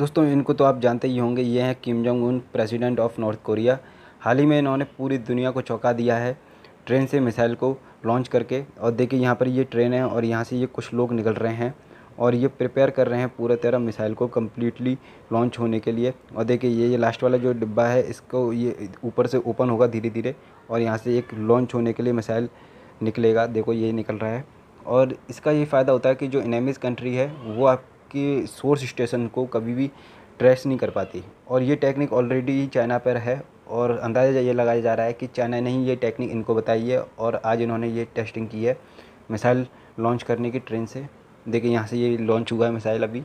दोस्तों इनको तो आप जानते ही होंगे ये हैं Kim Jong Un president of North Korea हाल ही में इन्होंने पूरी दुनिया को चौंका दिया है ट्रेन से मिसाइल को लॉन्च करके और देखिए यहाँ पर ये ट्रेन है और यहाँ से ये कुछ लोग निकल रहे हैं और ये प्रिपेयर कर रहे हैं पूरा तरह मिसाइल को कम्प्लीटली लॉन्च होने के लिए और देखिए ये ये लास्ट वाला जो डिब्बा है इसको ये ऊपर से ओपन होगा धीरे धीरे और यहाँ से एक लॉन्च होने के लिए मिसाइल निकलेगा देखो ये निकल रहा है और इसका ये फ़ायदा होता है कि जो इनेमिज कंट्री है वो आप उसके सोर्स स्टेशन को कभी भी ट्रेस नहीं कर पाती और ये टेक्निक ऑलरेडी चाइना पर है और अंदाज़ा ये लगाया जा रहा है कि चाइना ने ही ये टेक्निक इनको बताई है और आज इन्होंने ये टेस्टिंग की है मिसाइल लॉन्च करने की ट्रेन से देखिए यहाँ से ये लॉन्च हुआ है मिसाइल अभी